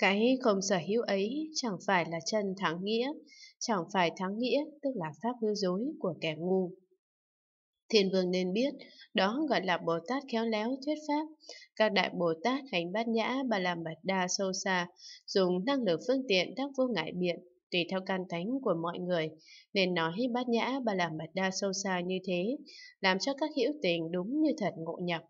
Cái không sở hữu ấy chẳng phải là chân thắng nghĩa, chẳng phải thắng nghĩa tức là pháp hư dối của kẻ ngu. Thiên vương nên biết, đó gọi là Bồ Tát khéo léo thuyết pháp. Các đại Bồ Tát hành bát nhã bà làm bạt đa sâu xa, dùng năng lực phương tiện đắc vô ngại biện, tùy theo can thánh của mọi người, nên nói bát nhã bà làm bạt đa sâu xa như thế, làm cho các hữu tình đúng như thật ngộ nhập.